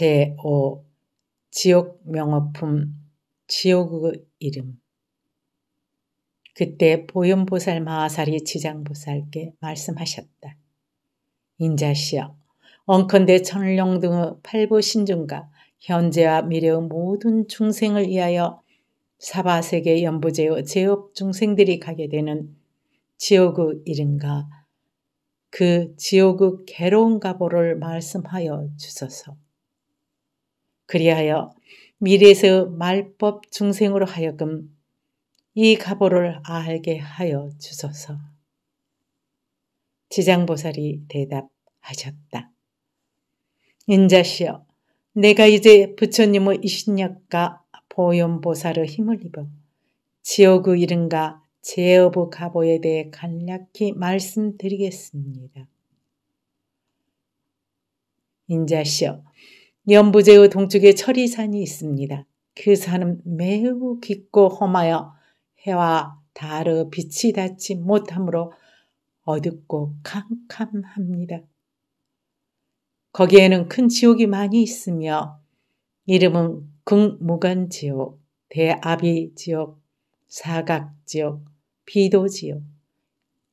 제5 어, 지옥 명어품 지옥의 이름 그때 보현보살 마하살이 지장보살께 말씀하셨다. 인자시여 엉컨대 천령 등의 팔보신중과 현재와 미래의 모든 중생을 위하여 사바세계 연보제의 제업 중생들이 가게 되는 지옥의 이름과 그 지옥의 괴로운 가보를 말씀하여 주소서. 그리하여 미래에서 말법 중생으로 하여금 이 가보를 알게 하여 주소서. 지장보살이 대답하셨다. 인자시여, 내가 이제 부처님의 이신력과 보현보살의 힘을 입어 지옥의 이름과 제어부 가보에 대해 간략히 말씀드리겠습니다. 인자시여, 연부제의 동쪽에 철이산이 있습니다. 그 산은 매우 깊고 험하여 해와 달의 빛이 닿지 못하므로 어둡고 캄캄합니다. 거기에는 큰 지옥이 많이 있으며 이름은 극무간지옥, 대아비지옥, 사각지옥, 비도지옥,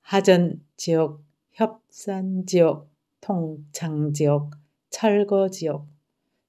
하전지옥, 협산지옥, 통창지옥, 철거지옥,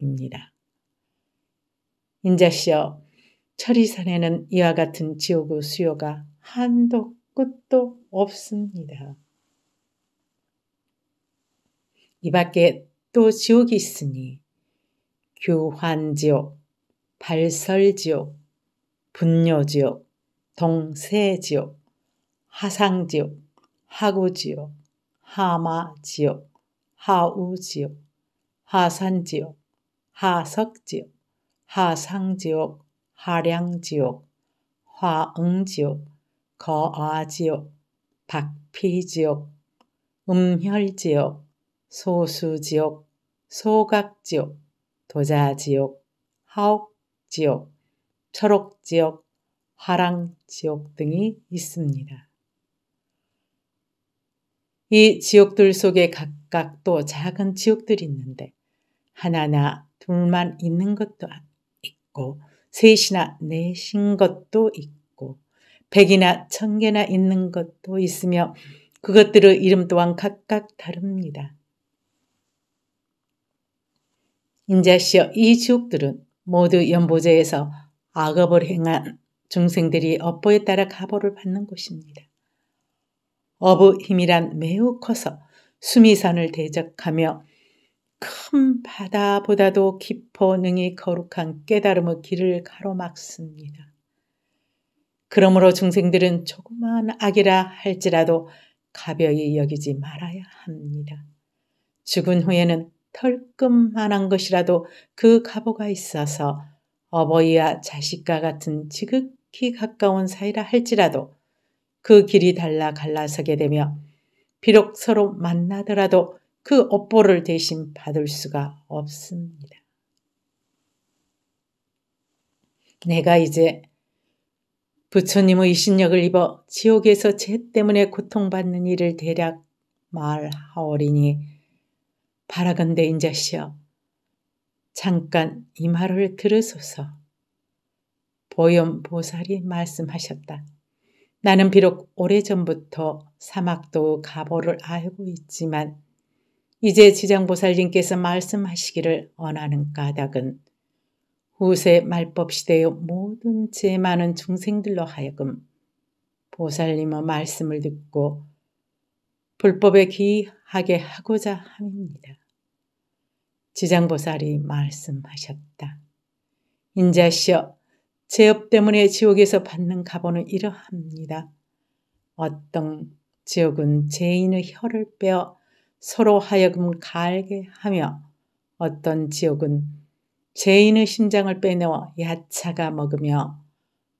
입니다. 인자시여 처리산에는 이와 같은 지옥의 수요가 한도 끝도 없습니다. 이 밖에 또 지옥이 있으니 교환지옥, 발설지옥, 분뇨지옥, 동세지옥, 하상지옥, 하구지옥, 하마지옥, 하우지옥, 하산지옥, 하석지옥, 하상지옥, 하량지옥, 화응지옥, 거아지옥, 박피지옥, 음혈지옥, 소수지옥, 소각지옥, 도자지옥, 하옥지옥, 초록지옥 화랑지옥 등이 있습니다. 이 지옥들 속에 각각 또 작은 지옥들이 있는데 하나나 둘만 있는 것도 아, 있고 셋이나 넷인 것도 있고 백이나 천 개나 있는 것도 있으며 그것들의 이름 또한 각각 다릅니다. 인자시여 이 지옥들은 모두 연보제에서 악업을 행한 중생들이 업보에 따라 가보를 받는 곳입니다. 업의 힘이란 매우 커서 수미산을 대적하며 큰 바다보다도 깊어 능히 거룩한 깨달음의 길을 가로막습니다. 그러므로 중생들은 조그만 악이라 할지라도 가벼이 여기지 말아야 합니다. 죽은 후에는 털끝만한 것이라도 그 가보가 있어서 어버이와 자식과 같은 지극히 가까운 사이라 할지라도 그 길이 달라 갈라서게 되며 비록 서로 만나더라도 그 업보를 대신 받을 수가 없습니다. 내가 이제 부처님의 신력을 입어 지옥에서 죄 때문에 고통받는 일을 대략 말하오리니 바라건대 인자시여 잠깐 이 말을 들으소서 보염보살이 말씀하셨다. 나는 비록 오래전부터 사막도 가보를 알고 있지만 이제 지장보살님께서 말씀하시기를 원하는 까닭은 후세 말법 시대의 모든 제 많은 중생들로 하여금 보살님의 말씀을 듣고 불법에 기하게 하고자 함입니다. 지장보살이 말씀하셨다. 인자시여 제업 때문에 지옥에서 받는 가보는 이러합니다. 어떤 지옥은 죄인의 혀를 빼어 서로 하여금 갈게 하며 어떤 지옥은 죄인의 심장을 빼내어 야차가 먹으며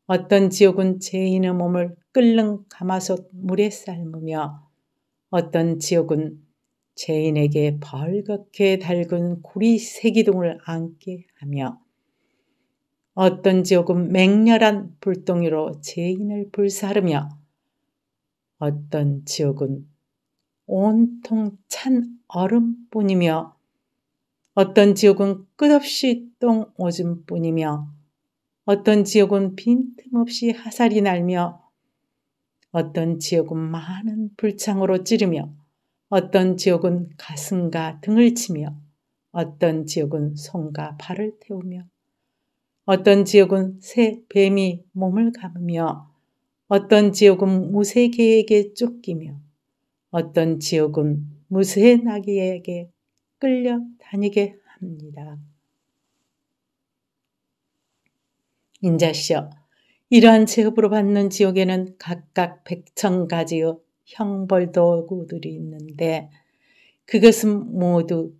어떤 지옥은 죄인의 몸을 끓는 가마솥 물에 삶으며 어떤 지옥은 죄인에게 벌겋게 달군 구리 새기둥을 안게 하며 어떤 지옥은 맹렬한 불덩이로 죄인을 불사르며 어떤 지옥은 온통 찬 얼음뿐이며 어떤 지옥은 끝없이 똥 오줌뿐이며 어떤 지옥은 빈틈없이 하살이 날며 어떤 지옥은 많은 불창으로 찌르며 어떤 지옥은 가슴과 등을 치며 어떤 지옥은 손과 발을 태우며 어떤 지옥은 새 뱀이 몸을 감으며 어떤 지옥은 무쇠개에게 쫓기며 어떤 지옥은 무쇠 나기에게 끌려 다니게 합니다. 인자시여, 이러한 제업으로 받는 지옥에는 각각 백천 가지의 형벌도구들이 있는데 그것은 모두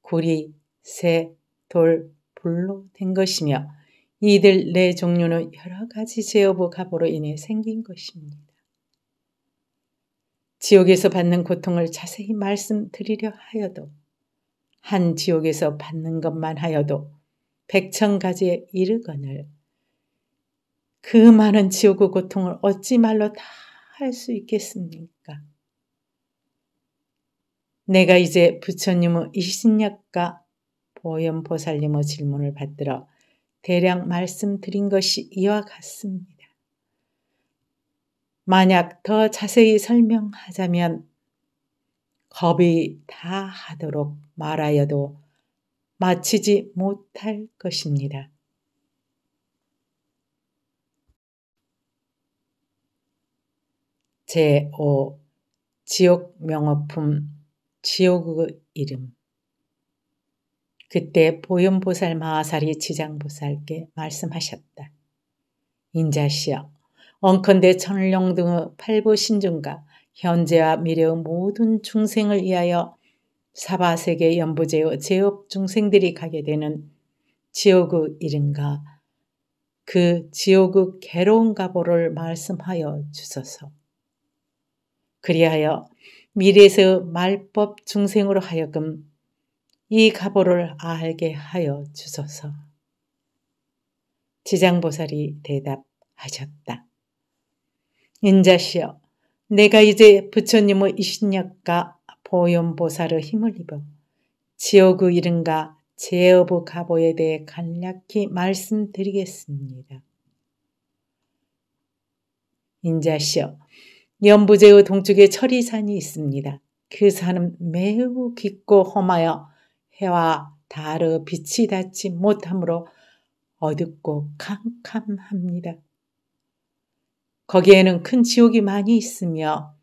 구리 새, 돌, 불로 된 것이며 이들 네 종류는 여러 가지 제업의 갑으로 인해 생긴 것입니다. 지옥에서 받는 고통을 자세히 말씀드리려 하여도 한 지옥에서 받는 것만 하여도 백천 가지에 이르거늘 그 많은 지옥의 고통을 어찌 말로 다 할 수 있겠습니까? 내가 이제 부처님의 이신약과 보현보살님의 질문을 받들어 대략 말씀드린 것이 이와 같습니다. 만약 더 자세히 설명하자면 겁이 다 하도록 말하여도 마치지 못할 것입니다. 제5 지옥 명어품 지옥의 이름 그때 보현보살 마하사리 지장보살께 말씀하셨다. 인자시여 엉컨대 천을 등의 팔보신중과 현재와 미래의 모든 중생을 위하여 사바세계 연부제의 제업 중생들이 가게 되는 지옥의 일인가 그 지옥의 괴로운 가보를 말씀하여 주소서. 그리하여 미래에서 말법 중생으로 하여금 이 가보를 알게 하여 주소서. 지장보살이 대답하셨다. 인자시여 내가 이제 부처님의 이신력과 보현보살의 힘을 입어 지옥의 그 이름과 제업의 가보에 대해 간략히 말씀드리겠습니다. 인자시여 연부제의 동쪽에 철이산이 있습니다. 그 산은 매우 깊고 험하여 해와 달의 빛이 닿지 못하므로 어둡고 캄캄합니다. 거기에는 큰 지옥이 많이 있으며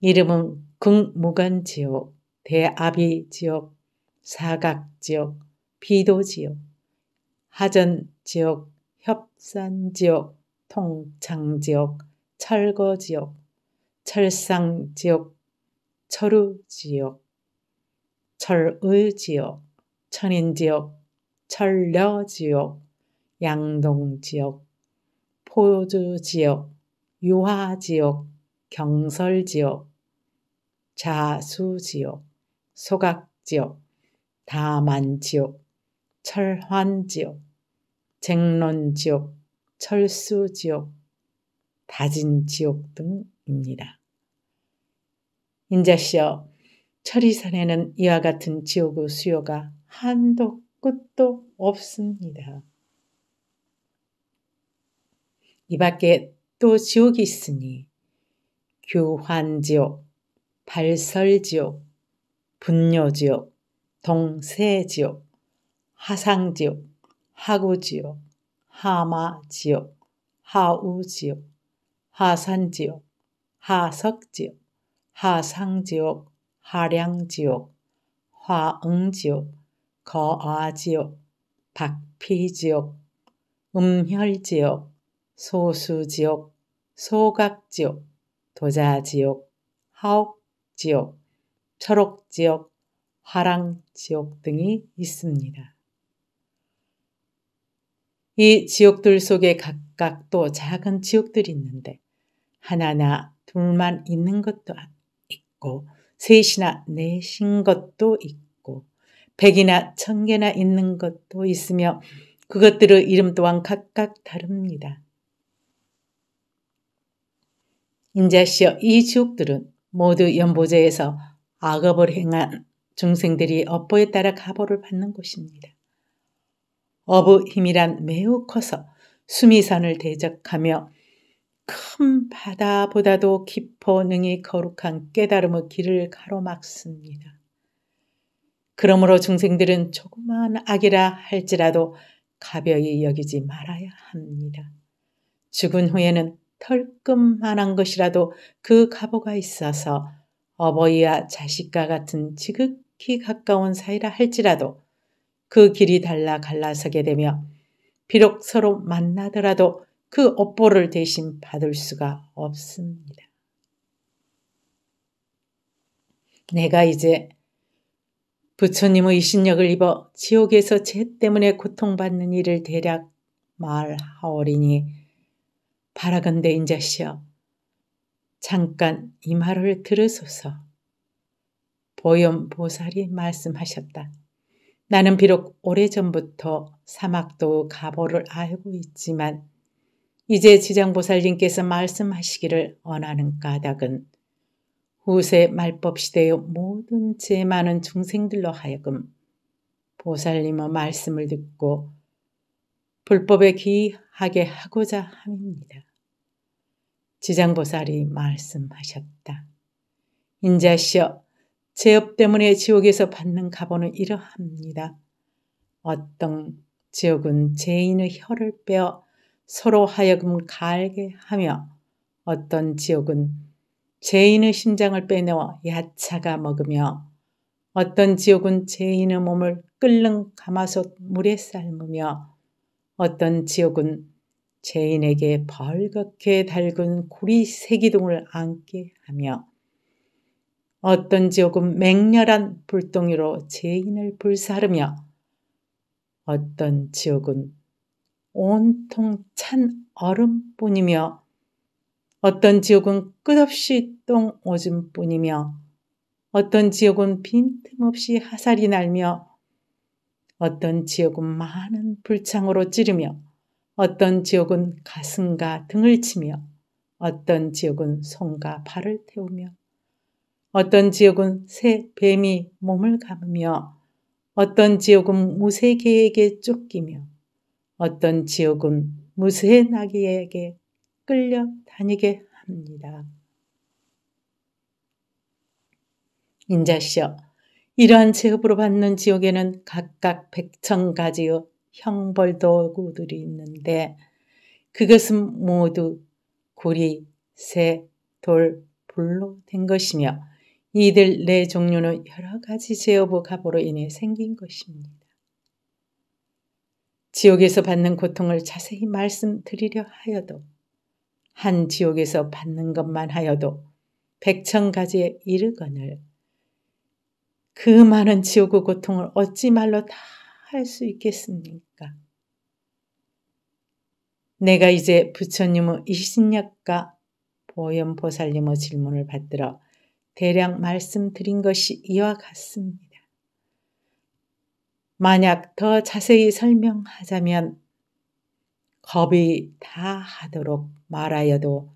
이름은 극무간지옥, 대아비지옥, 사각지옥, 비도지옥, 하전지옥, 협산지옥, 통창지옥, 철거지옥, 철상지옥, 철우지옥, 철의지옥, 천인지옥, 철려지옥, 양동지옥, 포주지옥, 유화지옥, 경설지옥, 자수지옥, 소각지옥, 다만지옥, 철환지옥, 쟁론지옥, 철수지옥, 다진지옥 등입니다. 인자시여, 처리산에는 이와 같은 지옥의 수요가 한도 끝도 없습니다. 이 밖에 또 지옥이 있으니 교환지옥, 발설지옥, 분뇨지옥, 동세지옥, 하상지옥, 하구지옥, 하마지옥, 하우지옥, 하산지옥, 하석지옥, 하상지옥, 하량지옥, 화응지옥, 거아지옥, 박피지옥, 음혈지옥, 소수지옥, 소각지옥, 도자지옥, 하옥지옥, 철옥지옥, 화랑지옥 등이 있습니다. 이 지옥들 속에 각각 또 작은 지옥들이 있는데 하나나 둘만 있는 것도 있고 셋이나 넷인 것도 있고 백이나 천 개나 있는 것도 있으며 그것들의 이름 또한 각각 다릅니다. 인자시여 이 지옥들은 모두 연보제에서 악업을 행한 중생들이 업보에 따라 가보를 받는 곳입니다. 업의 힘이란 매우 커서 수미산을 대적하며 큰 바다보다도 깊어 능히 거룩한 깨달음의 길을 가로막습니다. 그러므로 중생들은 조그만 악이라 할지라도 가벼이 여기지 말아야 합니다. 죽은 후에는 털끔만한 것이라도 그 가보가 있어서 어버이와 자식과 같은 지극히 가까운 사이라 할지라도 그 길이 달라 갈라서게 되며 비록 서로 만나더라도 그 업보를 대신 받을 수가 없습니다. 내가 이제 부처님의 신력을 입어 지옥에서 죄 때문에 고통받는 일을 대략 말하오리니 바라건대 인자시여 잠깐 이 말을 들으소서. 보염 보살이 말씀하셨다. 나는 비록 오래전부터 사막도 가보를 알고 있지만 이제 지장보살님께서 말씀하시기를 원하는 까닭은 후세 말법 시대의 모든 제 많은 중생들로 하여금 보살님의 말씀을 듣고 불법에 기하게 하고자 함입니다. 지장보살이 말씀하셨다. 인자시여, 제업 때문에 지옥에서 받는 가보는 이러합니다. 어떤 지옥은 죄인의 혀를 빼어 서로 하여금 갈게 하며 어떤 지옥은 죄인의 심장을 빼내어 야차가 먹으며 어떤 지옥은 죄인의 몸을 끓는 가마솥 물에 삶으며 어떤 지역은 죄인에게 벌겋게 달군 구리 세기둥을 안게 하며 어떤 지역은 맹렬한 불똥이로 죄인을 불사르며 어떤 지역은 온통 찬 얼음뿐이며 어떤 지역은 끝없이 똥 오줌뿐이며 어떤 지역은 빈틈없이 하살이 날며 어떤 지역은 많은 불창으로 찌르며 어떤 지역은 가슴과 등을 치며 어떤 지역은 손과 발을 태우며 어떤 지역은 새 뱀이 몸을 감으며 어떤 지역은 무쇠개에게 쫓기며 어떤 지역은 무쇠 나귀에게 끌려 다니게 합니다. 인자시여 이러한 제업으로 받는 지옥에는 각각 백천 가지의 형벌도구들이 있는데 그것은 모두 구리 새, 돌, 불로 된 것이며 이들 네 종류는 여러 가지 제업의 갑으로 인해 생긴 것입니다. 지옥에서 받는 고통을 자세히 말씀드리려 하여도 한 지옥에서 받는 것만 하여도 백천 가지에 이르거늘 그 많은 지옥의 고통을 어찌 말로 다 할 수 있겠습니까? 내가 이제 부처님의 이신약과 보현보살님의 질문을 받들어 대략 말씀드린 것이 이와 같습니다. 만약 더 자세히 설명하자면 겁이 다 하도록 말하여도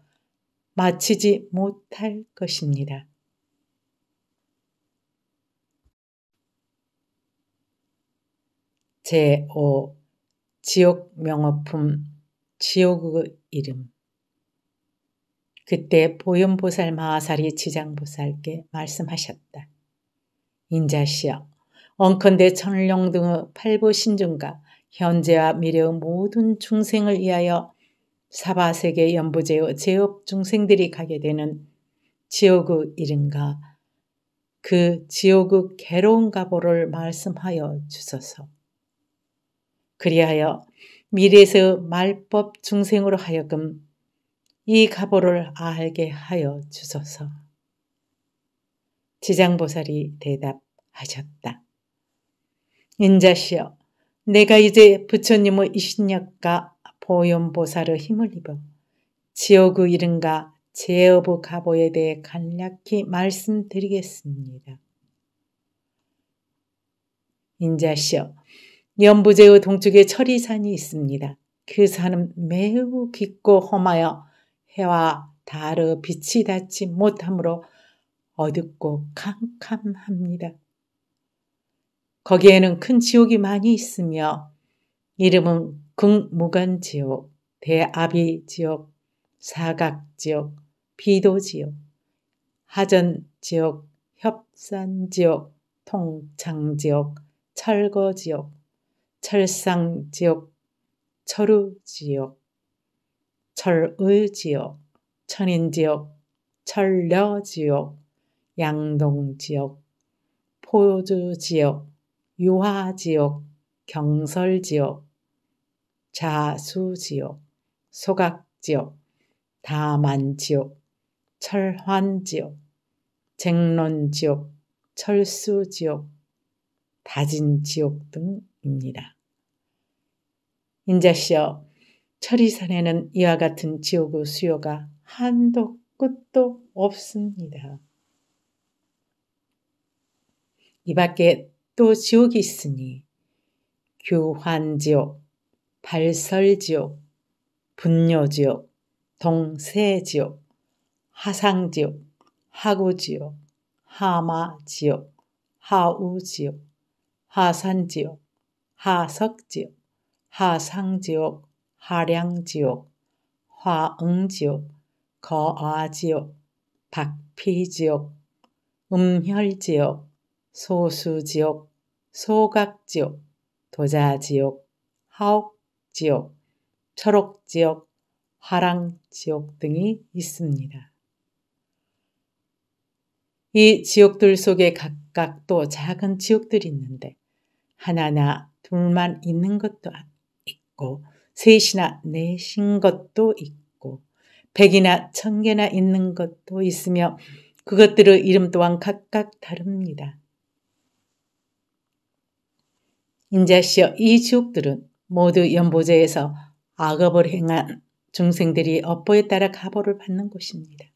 마치지 못할 것입니다. 제5 어, 지옥 명어품 지옥의 이름 그때 보현보살 마하살이 지장보살께 말씀하셨다. 인자시여 엉컨대 천령 등의 팔보신중과 현재와 미래의 모든 중생을 위하여 사바세계 연보제의 제업 중생들이 가게 되는 지옥의 이름과 그 지옥의 괴로운 가보를 말씀하여 주소서. 그리하여 미래에서 말법 중생으로 하여금 이 가보를 알게 하여 주소서. 지장보살이 대답하셨다. 인자시여, 내가 이제 부처님의 이신력과 보현보살의 힘을 입어 지옥의 이름과 제어부 가보에 대해 간략히 말씀드리겠습니다. 인자시여, 연부제의 동쪽에 철이산이 있습니다. 그 산은 매우 깊고 험하여 해와 달의 빛이 닿지 못하므로 어둡고 캄캄합니다. 거기에는 큰 지옥이 많이 있으며 이름은 극무간지옥, 대아비지옥, 사각지옥, 비도지옥, 하전지옥, 협산지옥, 통창지옥, 철거지옥, 철상지역철우지역철의지역천인지역철려지역양동지역포주지역유화지역경설지역자수지역소각지역다만지역철환지역쟁론지역철수지역다진지역 등입니다. 인자시여 처리산에는 이와 같은 지옥의 수요가 한도 끝도 없습니다. 이 밖에 또 지옥이 있으니 교환지옥, 발설지옥, 분뇨지옥, 동세지옥, 하상지옥, 하구지옥, 하마지옥, 하우지옥, 하산지옥, 하석지옥, 하상지옥, 하량지옥, 화응지옥, 거아지옥, 박피지옥, 음혈지옥, 소수지옥, 소각지옥, 도자지옥, 하옥지옥, 철옥지옥, 화랑지옥 등이 있습니다. 이 지옥들 속에 각각 또 작은 지옥들이 있는데 하나나 둘만 있는 것도 있고 셋이나 넷인 것도 있고 백이나 천 개나 있는 것도 있으며 그것들의 이름 또한 각각 다릅니다. 인자시여 이 지옥들은 모두 연보제에서 악업을 행한 중생들이 업보에 따라 가보를 받는 곳입니다.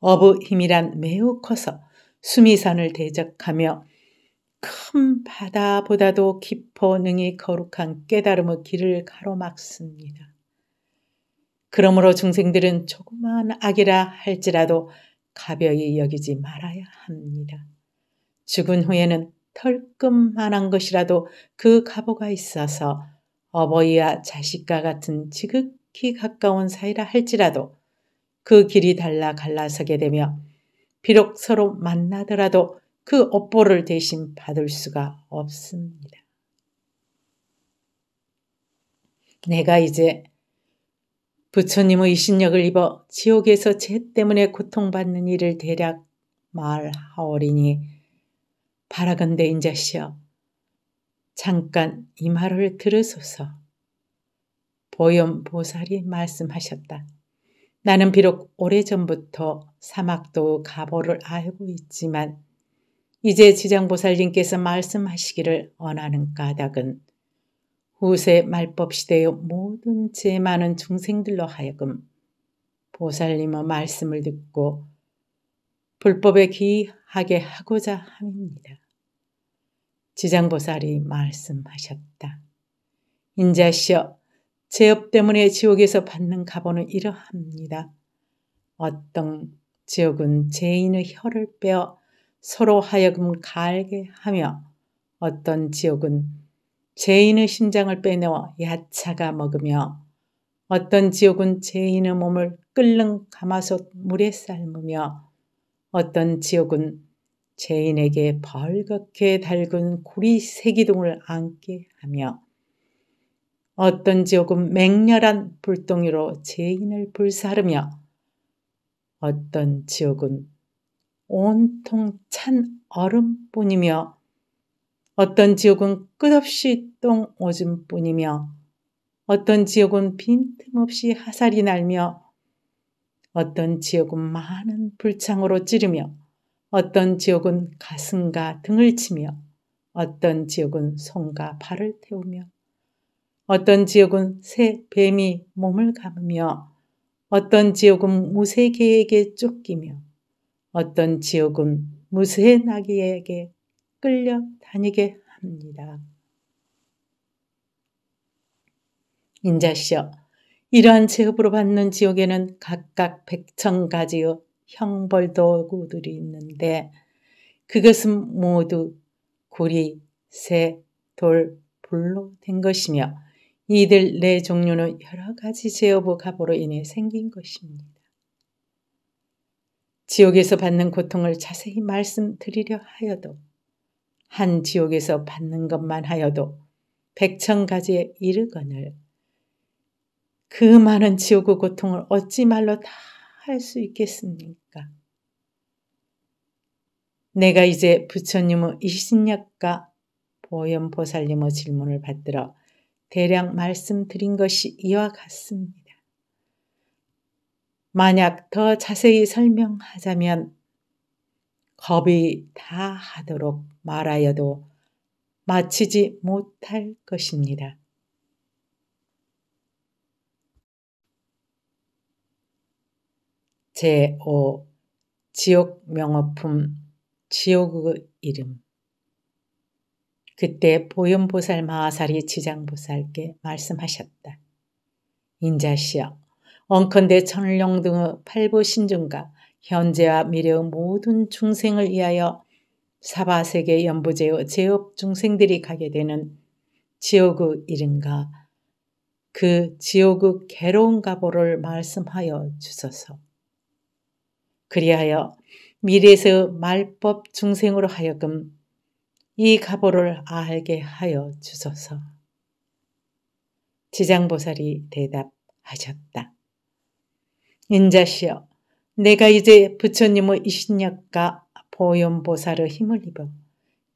업의 힘이란 매우 커서 수미산을 대적하며 큰 바다보다도 깊어 능히 거룩한 깨달음의 길을 가로막습니다. 그러므로 중생들은 조그만 악이라 할지라도 가벼이 여기지 말아야 합니다. 죽은 후에는 털끔만한 것이라도 그 가보가 있어서 어버이와 자식과 같은 지극히 가까운 사이라 할지라도 그 길이 달라 갈라서게 되며 비록 서로 만나더라도 그 업보를 대신 받을 수가 없습니다. 내가 이제 부처님의 신력을 입어 지옥에서 죄 때문에 고통받는 일을 대략 말하오리니 바라건대 인자시여 잠깐 이 말을 들으소서 보염보살이 말씀하셨다. 나는 비록 오래전부터 사막도 가보를 알고 있지만 이제 지장보살님께서 말씀하시기를 원하는 까닭은 후세 말법 시대의 모든 제 많은 중생들로 하여금 보살님의 말씀을 듣고 불법에 귀하게 하고자 함입니다. 지장보살이 말씀하셨다. 인자시여, 제업 때문에 지옥에서 받는 가보는 이러합니다. 어떤 지옥은 제인의 혀를 빼어 서로 하여금 갈게 하며 어떤 지옥은 죄인의 심장을 빼내어 야차가 먹으며 어떤 지옥은 죄인의 몸을 끓는 가마솥 물에 삶으며 어떤 지옥은 죄인에게 벌겋게 달군 구리 새기둥을 안게 하며 어떤 지옥은 맹렬한 불덩이로 죄인을 불사르며 어떤 지옥은 온통 찬 얼음뿐이며 어떤 지역은 끝없이 똥 오줌뿐이며 어떤 지역은 빈틈없이 하살이 날며 어떤 지역은 많은 불창으로 찌르며 어떤 지역은 가슴과 등을 치며 어떤 지역은 손과 발을 태우며 어떤 지역은 새 뱀이 몸을 감으며 어떤 지역은 무쇠개에게 쫓기며 어떤 지옥은 무수의 나귀에게 끌려 다니게 합니다. 인자시여, 이러한 제업으로 받는 지옥에는 각각 백천 가지의 형벌도구들이 있는데 그것은 모두 구리, 새, 돌, 불로 된 것이며 이들 네 종류는 여러 가지 제업의 갑으로 인해 생긴 것입니다. 지옥에서 받는 고통을 자세히 말씀드리려 하여도 한 지옥에서 받는 것만 하여도 백천 가지에 이르거늘 그 많은 지옥의 고통을 어찌 말로 다 할 수 있겠습니까? 내가 이제 부처님의 이신약과 보현보살님의 질문을 받들어 대략 말씀드린 것이 이와 같습니다. 만약 더 자세히 설명하자면 겁이 다 하도록 말하여도 마치지 못할 것입니다. 제5 지옥 명어품 지옥의 이름 그때 보현보살 마하살이 지장보살께 말씀하셨다. 인자시여 엉컨대 천을 등의 팔보신중과 현재와 미래의 모든 중생을 위하여 사바세계 연부제의 제업 중생들이 가게 되는 지옥의 일인가 그 지옥의 괴로운 가보를 말씀하여 주소서. 그리하여 미래에서 말법 중생으로 하여금 이 가보를 알게 하여 주소서. 지장보살이 대답하셨다. 인자시여, 내가 이제 부처님의 이신력과 보현보살의 힘을 입어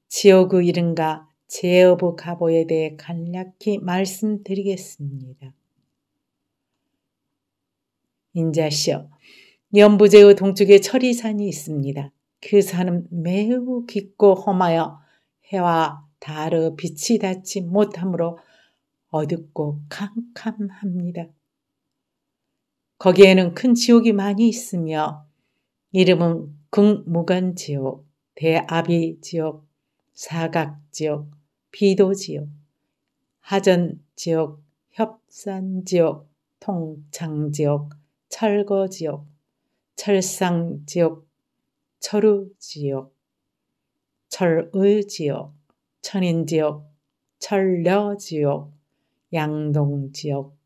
지옥의 이름과 제업의 가보에 대해 간략히 말씀드리겠습니다. 인자시여, 연부제의 동쪽에 철이산이 있습니다. 그 산은 매우 깊고 험하여 해와 달의 빛이 닿지 못하므로 어둡고 캄캄합니다. 거기에는 큰 지옥이 많이 있으며 이름은 극무간지옥, 대아비지옥, 사각지옥, 비도지옥, 하전지옥, 협산지옥, 통창지옥, 철거지옥, 철상지옥, 철우지옥, 철의지옥, 천인지옥, 철려지옥, 양동지옥,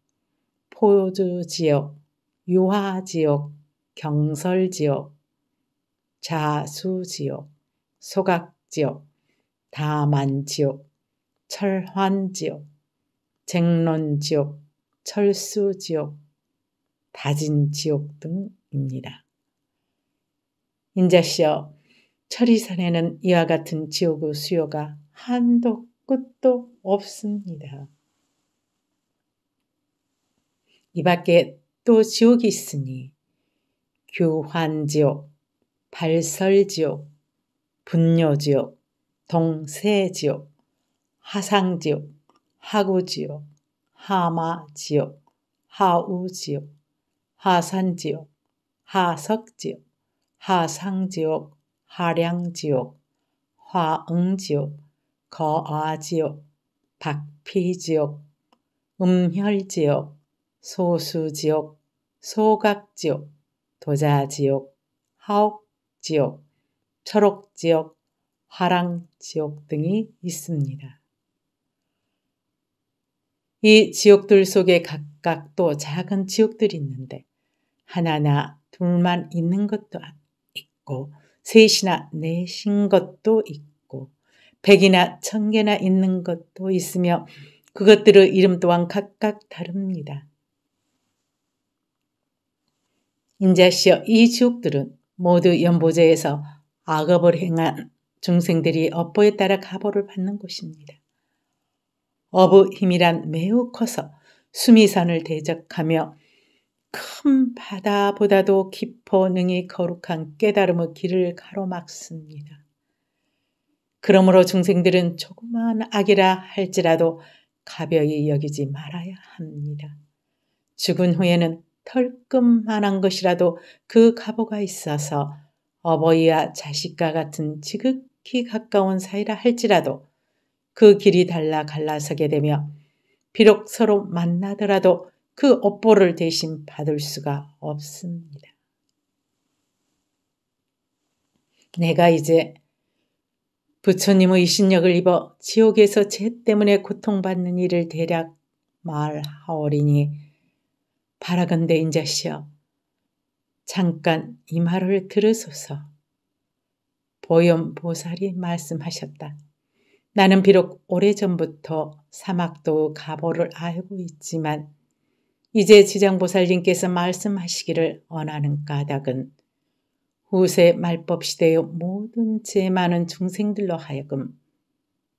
포주지옥, 유화지옥, 경설지옥, 자수지옥, 소각지옥, 다만지옥, 철환지옥, 쟁론지옥, 철수지옥, 다진지옥 등입니다. 인자시여, 철이산에는 이와 같은 지옥의 수요가 한도 끝도 없습니다. 이 밖에 또 지옥이 있으니 교환지옥, 발설지옥, 분뇨지옥, 동세지옥, 하상지옥, 하구지옥, 하마지옥, 하우지옥, 하산지옥, 하석지옥, 하상지옥, 하량지옥, 화응지옥, 거아지옥, 박피지옥, 음혈지옥, 소수지옥, 소각지옥, 도자지옥, 하옥지옥, 철옥지옥, 화랑지옥 등이 있습니다. 이 지옥들 속에 각각 또 작은 지옥들이 있는데 하나나 둘만 있는 것도 있고 셋이나 넷인 것도 있고 백이나 천 개나 있는 것도 있으며 그것들의 이름 또한 각각 다릅니다. 인자시여 이 지옥들은 모두 연보제에서 악업을 행한 중생들이 업보에 따라 가보를 받는 곳입니다. 어부 힘이란 매우 커서 수미산을 대적하며 큰 바다보다도 깊어 능히 거룩한 깨달음의 길을 가로막습니다. 그러므로 중생들은 조그만 악이라 할지라도 가벼이 여기지 말아야 합니다. 죽은 후에는 털끔만한 것이라도 그 가보가 있어서 어버이와 자식과 같은 지극히 가까운 사이라 할지라도 그 길이 달라 갈라서게 되며 비록 서로 만나더라도 그 업보를 대신 받을 수가 없습니다. 내가 이제 부처님의 신력을 입어 지옥에서 죄 때문에 고통받는 일을 대략 말하오리니 바라건대 인자시여 잠깐 이 말을 들으소서. 보염 보살이 말씀하셨다. 나는 비록 오래전부터 사막도 가보를 알고 있지만 이제 지장보살님께서 말씀하시기를 원하는 까닭은 후세 말법 시대의 모든 제 많은 중생들로 하여금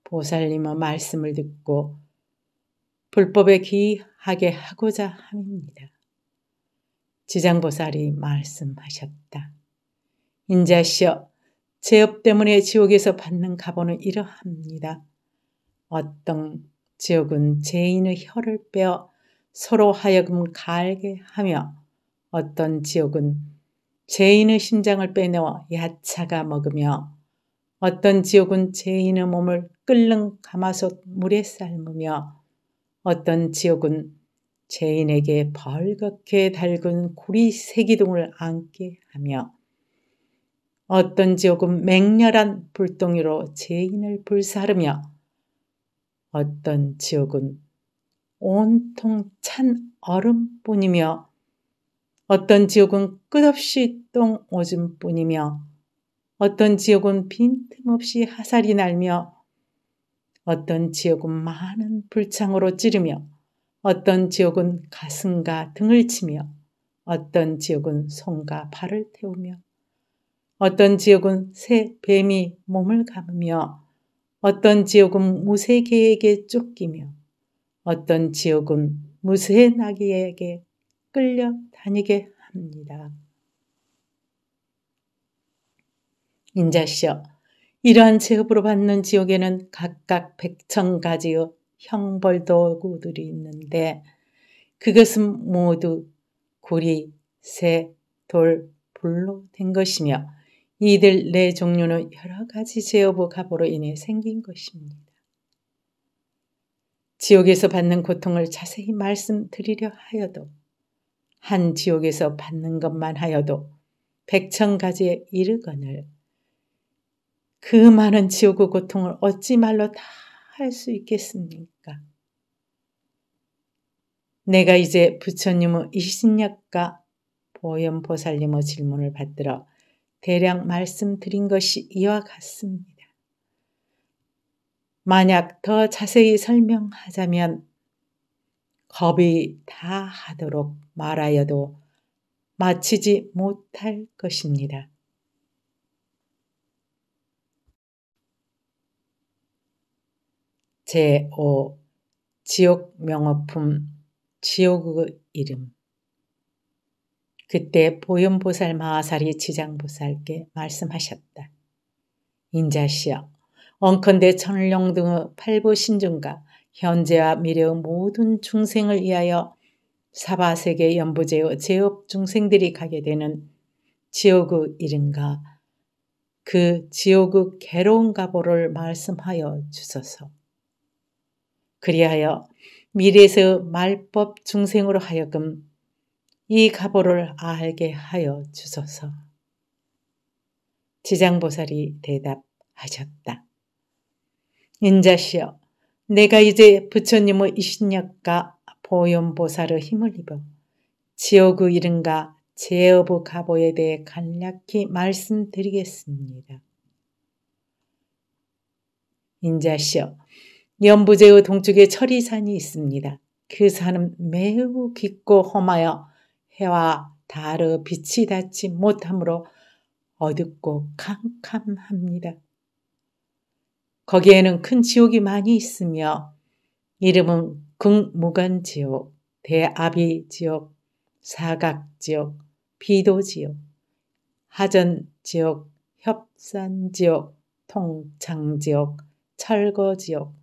보살님의 말씀을 듣고 불법에 귀하게 하고자 함입니다. 지장보살이 말씀하셨다. 인자시여, 죄업 때문에 지옥에서 받는 가보는 이러합니다. 어떤 지옥은 죄인의 혀를 빼어 서로 하여금 갈게 하며 어떤 지옥은 죄인의 심장을 빼내어 야차가 먹으며 어떤 지옥은 죄인의 몸을 끓는 가마솥 물에 삶으며 어떤 지옥은 죄인에게 벌겋게 달군 고리 세기둥을 안게 하며 어떤 지옥은 맹렬한 불덩이로 죄인을 불사르며 어떤 지옥은 온통 찬 얼음뿐이며 어떤 지옥은 끝없이 똥 오줌뿐이며 어떤 지옥은 빈틈없이 하살이 날며 어떤 지옥은 많은 불창으로 찌르며 어떤 지옥은 가슴과 등을 치며 어떤 지옥은 손과 발을 태우며 어떤 지옥은 새 뱀이 몸을 감으며 어떤 지옥은 무쇠개에게 쫓기며 어떤 지옥은 무쇠 나귀에게 끌려 다니게 합니다. 인자시여 이러한 제업으로 받는 지옥에는 각각 백천 가지의 형벌도구들이 있는데 그것은 모두 구리, 새, 돌, 불로 된 것이며 이들 네 종류는 여러 가지 제어부 갑으로 인해 생긴 것입니다. 지옥에서 받는 고통을 자세히 말씀드리려 하여도 한 지옥에서 받는 것만 하여도 백천 가지에 이르거늘 그 많은 지옥의 고통을 어찌 말로 다 할수 있겠습니까? 내가 이제 부처님의 이신약과 보현보살님의 질문을 받들어 대략 말씀드린 것이 이와 같습니다. 만약 더 자세히 설명하자면 겁이 다 하도록 말하여도 마치지 못할 것입니다. 제5 어, 지옥 명어품 지옥의 이름 그때 보현보살 마하사리 지장보살께 말씀하셨다. 인자시여 엉컨대 천령 등의 팔보신중과 현재와 미래의 모든 중생을 위하여 사바세계 연부제의 제업 중생들이 가게 되는 지옥의 이름과 그 지옥의 괴로운 가보를 말씀하여 주소서. 그리하여 미래에서 말법 중생으로 하여금 이 가보를 알게 하여 주소서. 지장보살이 대답하셨다. 인자시여, 내가 이제 부처님의 이신력과 보현보살의 힘을 입어 지옥의 이름과 제어부 가보에 대해 간략히 말씀드리겠습니다. 인자시여, 연부제의 동쪽에 철이산이 있습니다. 그 산은 매우 깊고 험하여 해와 달의 빛이 닿지 못하므로 어둡고 캄캄합니다. 거기에는 큰 지옥이 많이 있으며 이름은 극무간지옥, 대아비지옥, 사각지옥, 비도지옥, 하전지옥, 협산지옥, 통창지옥, 철거지옥,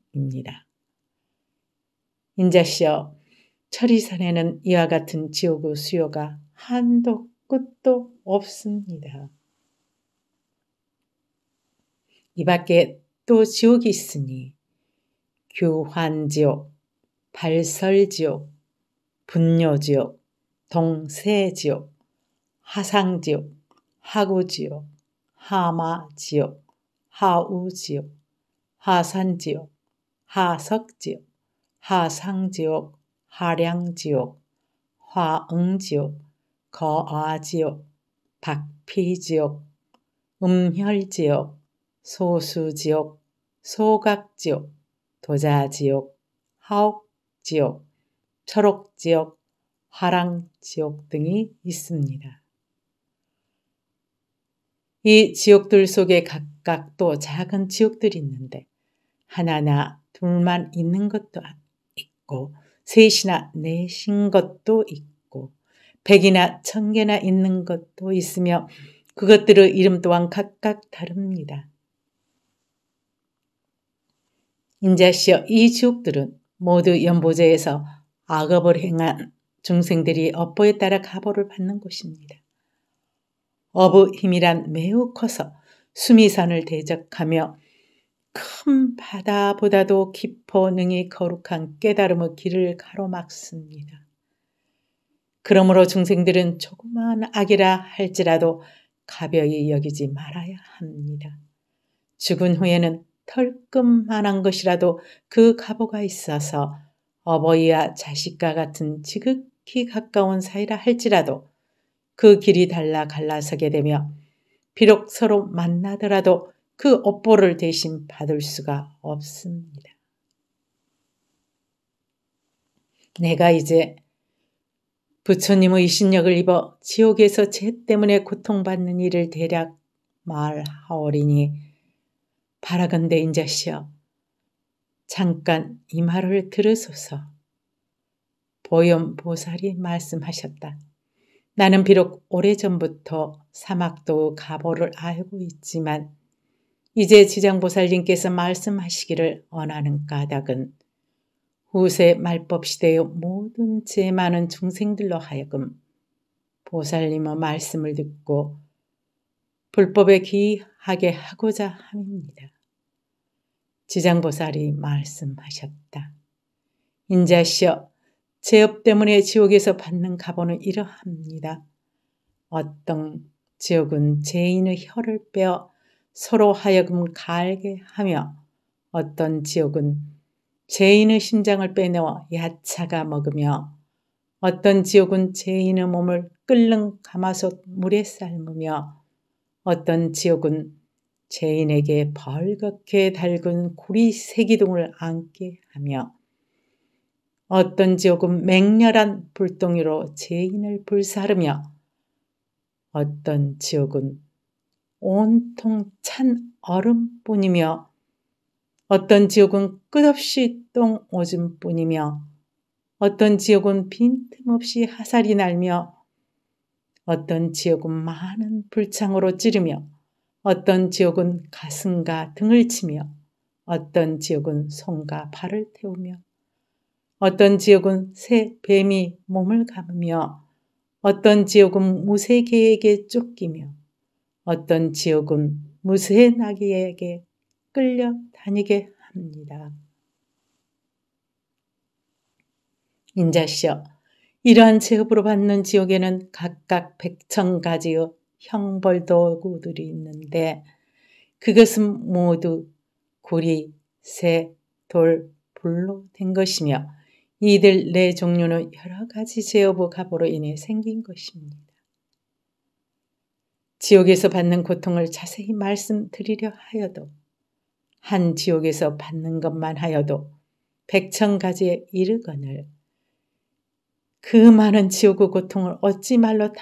입니다. 인자시여 처리산에는 이와 같은 지옥의 수요가 한도 끝도 없습니다. 이 밖에 또 지옥이 있으니 교환지옥, 발설지옥, 분뇨지옥, 동세지옥, 하상지옥, 하구지옥, 하마지옥, 하우지옥, 하산지옥, 하석지옥, 하상지옥, 하량지옥, 화응지옥, 거아지옥, 박피지옥, 음혈지옥, 소수지옥, 소각지옥, 도자지옥, 하옥지옥, 철옥지옥, 화랑지옥 등이 있습니다. 이 지옥들 속에 각각 또 작은 지옥들이 있는데 하나나 둘만 있는 것도 아, 있고 셋이나 넷인 것도 있고 백이나 천 개나 있는 것도 있으며 그것들의 이름 또한 각각 다릅니다. 인자시여 이 지옥들은 모두 연보제에서 악업을 행한 중생들이 업보에 따라 가보를 받는 곳입니다. 업의 힘이란 매우 커서 수미산을 대적하며 큰 바다보다도 깊어 능히 거룩한 깨달음의 길을 가로막습니다. 그러므로 중생들은 조그만 악이라 할지라도 가벼이 여기지 말아야 합니다. 죽은 후에는 털끔만한 것이라도 그 가보가 있어서 어버이와 자식과 같은 지극히 가까운 사이라 할지라도 그 길이 달라 갈라서게 되며 비록 서로 만나더라도 그 업보를 대신 받을 수가 없습니다. 내가 이제 부처님의 신력을 입어 지옥에서 죄 때문에 고통받는 일을 대략 말하오리니 바라건대 인자시여 잠깐 이 말을 들으소서 보염보살이 말씀하셨다. 나는 비록 오래전부터 사막도 가보를 알고 있지만 이제 지장보살님께서 말씀하시기를 원하는 까닭은 후세 말법 시대의 모든 제 많은 중생들로 하여금 보살님의 말씀을 듣고 불법에 기하게 하고자 함입니다. 지장보살이 말씀하셨다. 인자시여 제업 때문에 지옥에서 받는 가보는 이러합니다. 어떤 지옥은 죄인의 혀를 빼어 서로 하여금 갈게 하며 어떤 지옥은 죄인의 심장을 빼내어 야차가 먹으며 어떤 지옥은 죄인의 몸을 끓는 가마솥 물에 삶으며 어떤 지옥은 죄인에게 벌겋게 달군 구리 세기둥을 안게 하며 어떤 지옥은 맹렬한 불덩이로 죄인을 불사르며 어떤 지옥은 온통 찬 얼음뿐이며 어떤 지역은 끝없이 똥 오줌뿐이며 어떤 지역은 빈틈없이 하살이 날며 어떤 지역은 많은 불창으로 찌르며 어떤 지역은 가슴과 등을 치며 어떤 지역은 손과 발을 태우며 어떤 지역은새 뱀이 몸을 감으며 어떤 지역은 무쇠개에게 쫓기며 어떤 지옥은 무수의 나기에게 끌려 다니게 합니다. 인자시여, 이러한 제업으로 받는 지옥에는 각각 백천 가지의 형벌도구들이 있는데 그것은 모두 구리 새, 돌, 불로 된 것이며 이들 네 종류는 여러 가지 제업의 갑으로 인해 생긴 것입니다. 지옥에서 받는 고통을 자세히 말씀드리려 하여도 한 지옥에서 받는 것만 하여도 백천 가지에 이르거늘 그 많은 지옥의 고통을 어찌 말로 다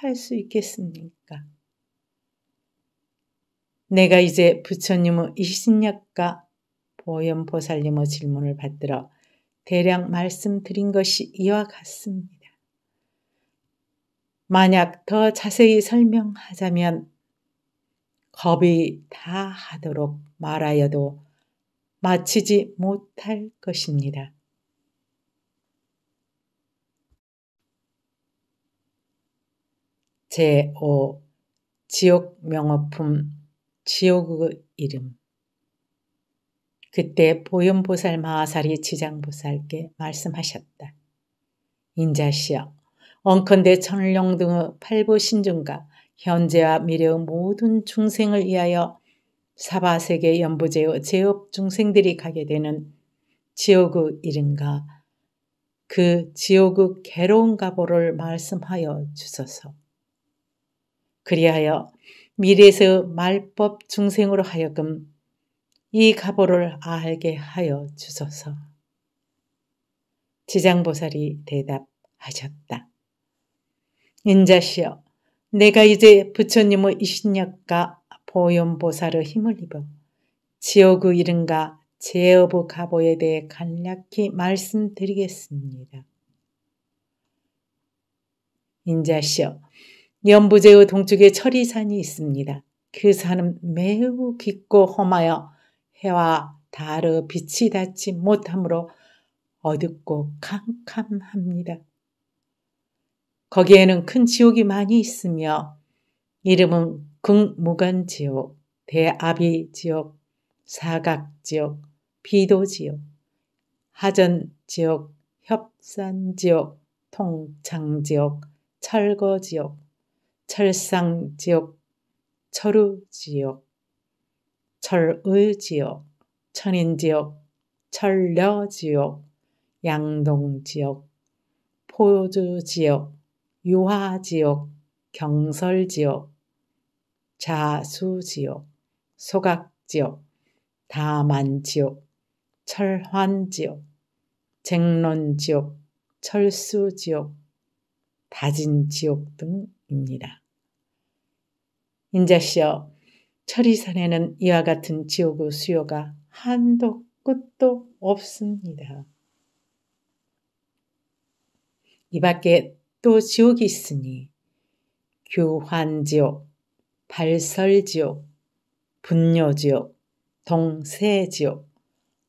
할 수 있겠습니까? 내가 이제 부처님의 이신약과 보현보살님의 질문을 받들어 대략 말씀드린 것이 이와 같습니다. 만약 더 자세히 설명하자면 겁이 다 하도록 말하여도 마치지 못할 것입니다. 제5 지옥 명어품 지옥의 이름 그때 보현보살 마하사리 지장보살께 말씀하셨다. 인자시여 엉컨대 천을령 등의 팔보신중과 현재와 미래의 모든 중생을 위하여 사바세계 연부제의 제업 중생들이 가게 되는 지옥의 일인가 그 지옥의 괴로운 가보를 말씀하여 주소서. 그리하여 미래에서 말법 중생으로 하여금 이 가보를 알게 하여 주소서. 지장보살이 대답하셨다. 인자시여, 내가 이제 부처님의 이신력과 보현보살의 힘을 입어 지옥의 이름과 제업의 가보에 대해 간략히 말씀드리겠습니다. 인자시여, 연부제의 동쪽에 철이산이 있습니다. 그 산은 매우 깊고 험하여 해와 달의 빛이 닿지 못하므로 어둡고 캄캄합니다. 거기에는 큰 지옥이 많이 있으며 이름은 극무간지옥, 대아비지옥, 사각지옥, 비도지옥, 하전지옥, 협산지옥, 통창지옥, 철거지옥, 철상지옥, 철우지옥, 철의지옥, 천인지옥, 철려지옥, 양동지옥, 포주지옥, 유화지옥, 경설지옥, 자수지옥, 소각지옥, 다만지옥, 철환지옥, 쟁론지옥, 철수지옥, 다진지옥 등입니다. 인자시여, 철이산에는 이와 같은 지옥의 수요가 한도 끝도 없습니다. 이 밖에 또 지옥이 있으니 교환지옥, 발설지옥, 분뇨지옥, 동세지옥,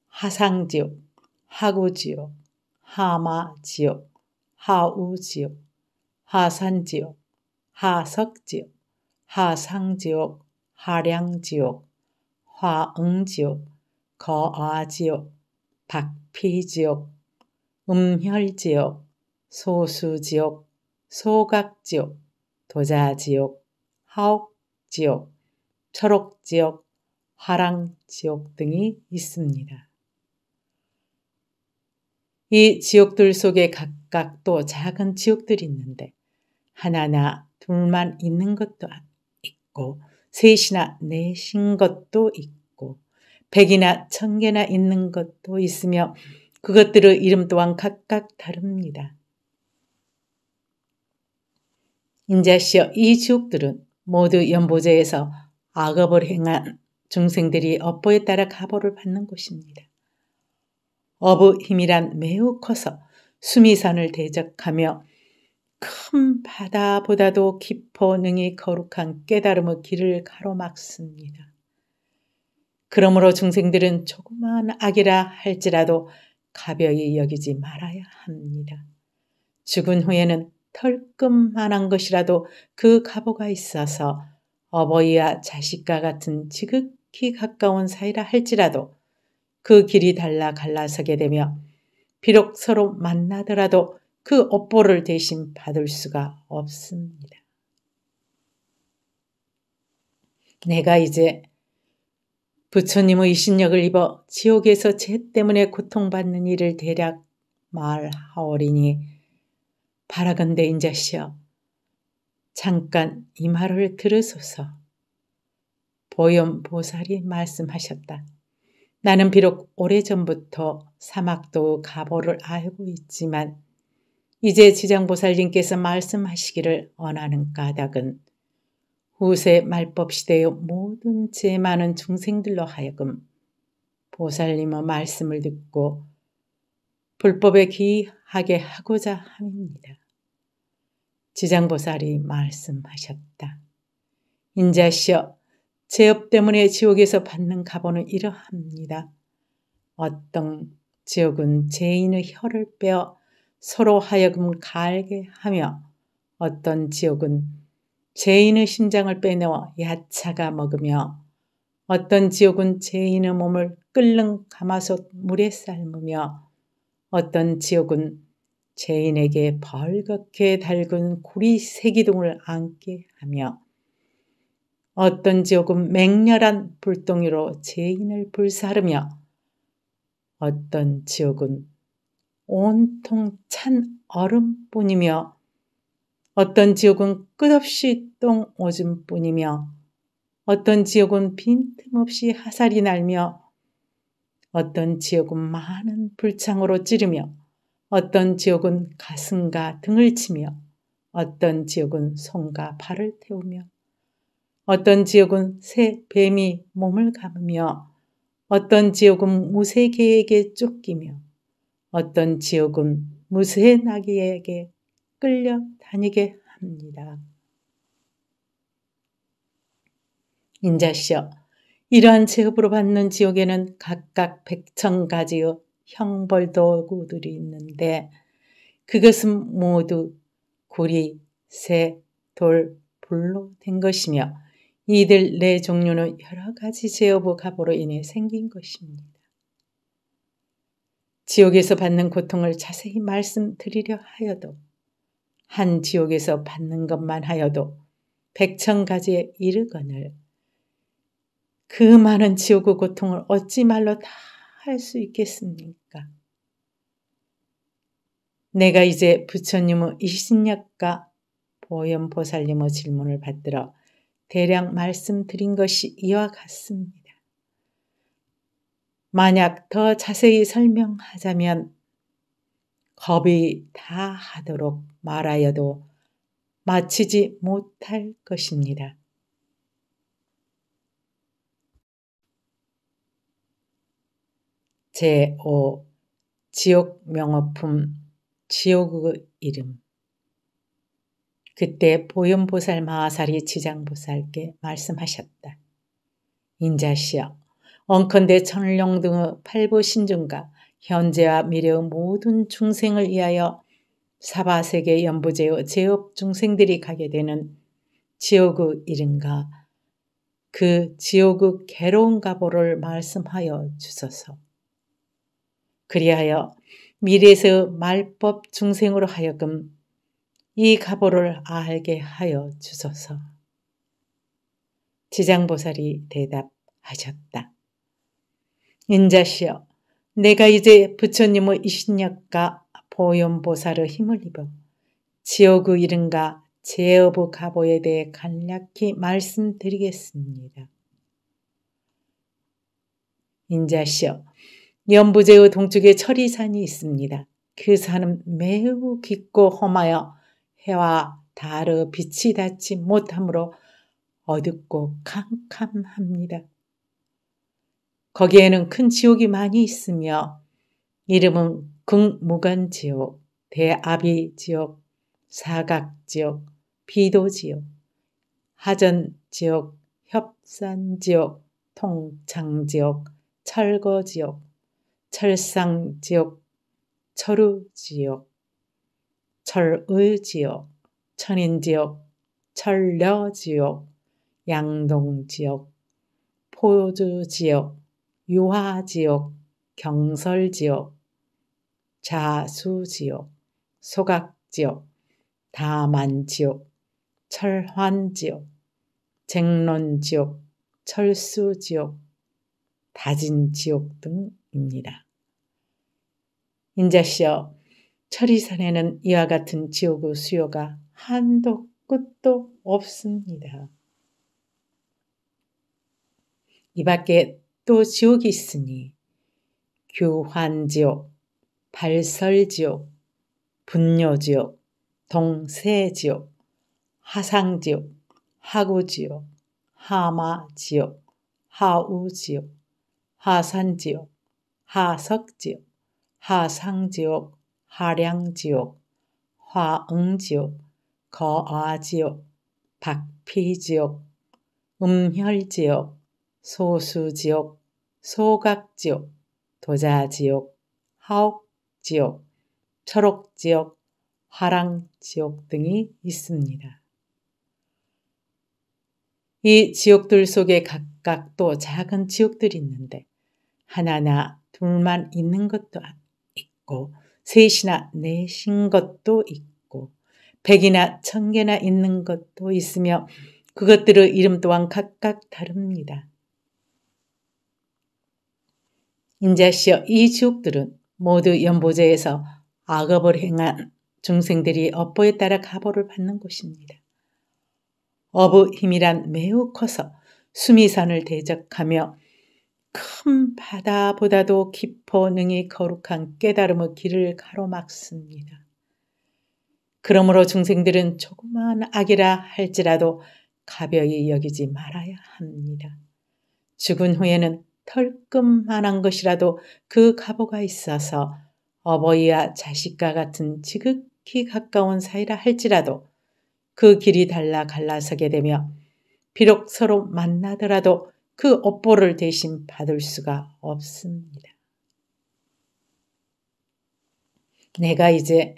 하상지옥, 하구지옥, 하마지옥, 하우지옥, 하산지옥, 하석지옥, 하상지옥, 하량지옥, 화응지옥, 거아지옥, 박피지옥, 음혈지옥, 소수지옥, 소각지옥, 도자지옥, 하옥지옥, 철옥지옥, 화랑지옥 등이 있습니다. 이 지옥들 속에 각각 또 작은 지옥들이 있는데 하나나 둘만 있는 것도 있고 셋이나 넷인 것도 있고 백이나 천 개나 있는 것도 있으며 그것들의 이름 또한 각각 다릅니다. 인자시여 이 지옥들은 모두 연보제에서 악업을 행한 중생들이 업보에 따라 가보를 받는 곳입니다. 업의 힘이란 매우 커서 수미산을 대적하며 큰 바다보다도 깊어 능히 거룩한 깨달음의 길을 가로막습니다. 그러므로 중생들은 조그만 악이라 할지라도 가벼이 여기지 말아야 합니다. 죽은 후에는 털끔만한 것이라도 그 가보가 있어서 어버이와 자식과 같은 지극히 가까운 사이라 할지라도 그 길이 달라 갈라서게 되며 비록 서로 만나더라도 그 업보를 대신 받을 수가 없습니다. 내가 이제 부처님의 신력을 입어 지옥에서 죄 때문에 고통받는 일을 대략 말하오리니 바라건대 인자시여 잠깐 이 말을 들으소서. 보염 보살이 말씀하셨다. 나는 비록 오래전부터 사막도 가보를 알고 있지만 이제 지장보살님께서 말씀하시기를 원하는 까닭은 후세 말법 시대의 모든 제 많은 중생들로 하여금 보살님의 말씀을 듣고 불법에 기하게 하고자 함입니다. 지장보살이 말씀하셨다. 인자시여, 제업 때문에 지옥에서 받는 가보는 이러합니다. 어떤 지옥은 죄인의 혀를 빼어 서로 하여금 갈게 하며 어떤 지옥은 죄인의 심장을 빼내어 야차가 먹으며 어떤 지옥은 죄인의 몸을 끓는 가마솥 물에 삶으며 어떤 지옥은 죄인에게 벌겋게 달군 구리 세기둥을 안게 하며 어떤 지옥은 맹렬한 불덩이로 죄인을 불사르며 어떤 지옥은 온통 찬 얼음뿐이며 어떤 지옥은 끝없이 똥 오줌뿐이며 어떤 지옥은 빈틈없이 하살이 날며 어떤 지역은 많은 불창으로 찌르며 어떤 지역은 가슴과 등을 치며 어떤 지역은 손과 발을 태우며 어떤 지역은 새 뱀이 몸을 감으며 어떤 지역은 무쇠개에게 쫓기며 어떤 지역은 무쇠 나귀에게 끌려 다니게 합니다. 인자시여 이러한 제업으로 받는 지옥에는 각각 백천 가지의 형벌도구들이 있는데 그것은 모두 구리 새, 돌, 불로 된 것이며 이들 네 종류는 여러 가지 제업의 갑으로 인해 생긴 것입니다. 지옥에서 받는 고통을 자세히 말씀드리려 하여도 한 지옥에서 받는 것만 하여도 백천 가지에 이르거늘 그 많은 지옥의 고통을 어찌 말로 다 할 수 있겠습니까? 내가 이제 부처님의 이신약과 보현보살님의 질문을 받들어 대략 말씀드린 것이 이와 같습니다. 만약 더 자세히 설명하자면 겁이 다 하도록 말하여도 마치지 못할 것입니다. 제5 어, 지옥 명어품 지옥의 이름 그때 보현보살 마하살이 지장보살께 말씀하셨다. 인자시여 엉컨대천룡 등의 팔보신중과 현재와 미래의 모든 중생을 위하여 사바세계 연부제의 제업 중생들이 가게 되는 지옥의 이름과 그 지옥의 괴로운 가보를 말씀하여 주소서. 그리하여 미래에서 말법 중생으로 하여금 이 가보를 알게 하여 주소서. 지장보살이 대답하셨다. 인자시여, 내가 이제 부처님의 이신력과 보현보살의 힘을 입어 지옥의 이름과 제업의 가보에 대해 간략히 말씀드리겠습니다. 인자시여, 연부제의 동쪽에 철이산이 있습니다. 그 산은 매우 깊고 험하여 해와 달의 빛이 닿지 못하므로 어둡고 캄캄합니다. 거기에는 큰 지옥이 많이 있으며 이름은 극무간지옥, 대아비지옥, 사각지옥, 비도지옥, 하전지옥, 협산지옥, 통창지옥, 철거지옥, 철상지역철우지역철의지역천인지역철려지역양동지역포주지역유화지역경설지역자수지역소각지역다만지역철환지역쟁론지역철수지역다진지역 등입니다. 인자시여 처리산에는 이와 같은 지옥의 수요가 한도 끝도 없습니다. 이 밖에 또 지옥이 있으니 교환지옥, 발설지옥, 분뇨지옥, 동세지옥, 하상지옥, 하구지옥, 하마지옥, 하우지옥, 하산지옥, 하석지옥, 하상지옥, 하량지옥, 화응지옥, 거아지옥, 박피지옥, 음혈지옥, 소수지옥, 소각지옥, 도자지옥, 하옥지옥, 철옥지옥, 화랑지옥 등이 있습니다. 이 지옥들 속에 각각 또 작은 지옥들이 있는데 하나나 둘만 있는 것도 아니다. 있고 셋이나 넷인 것도 있고 백이나 천 개나 있는 것도 있으며 그것들의 이름 또한 각각 다릅니다. 인자시여 이 지옥들은 모두 연보제에서 악업을 행한 중생들이 업보에 따라 가보를 받는 곳입니다. 업의 힘이란 매우 커서 수미산을 대적하며 큰 바다보다도 깊어 능히 거룩한 깨달음의 길을 가로막습니다. 그러므로 중생들은 조그만 악이라 할지라도 가벼이 여기지 말아야 합니다. 죽은 후에는 털끔만한 것이라도 그 가보가 있어서 어버이와 자식과 같은 지극히 가까운 사이라 할지라도 그 길이 달라 갈라서게 되며 비록 서로 만나더라도 그 업보를 대신 받을 수가 없습니다. 내가 이제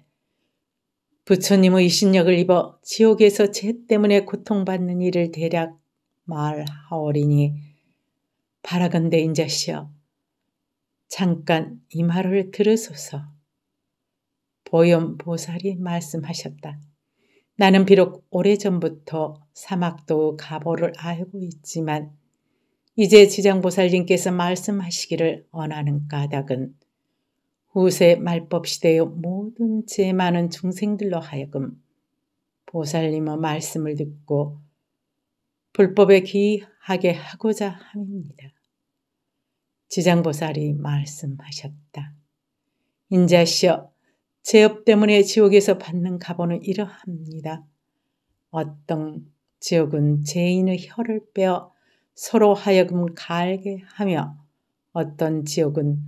부처님의 신력을 입어 지옥에서 죄 때문에 고통받는 일을 대략 말하오리니 바라건대 인자시여 잠깐 이 말을 들으소서 보염보살이 말씀하셨다. 나는 비록 오래전부터 사막도 가보를 알고 있지만 이제 지장보살님께서 말씀하시기를 원하는 까닭은 후세 말법 시대의 모든 제 많은 중생들로 하여금 보살님의 말씀을 듣고 불법에 귀하게 하고자 함입니다. 지장보살이 말씀하셨다. 인자시여, 제업 때문에 지옥에서 받는 가보는 이러합니다. 어떤 지옥은 죄인의 혀를 빼어 서로 하여금 갈게 하며 어떤 지옥은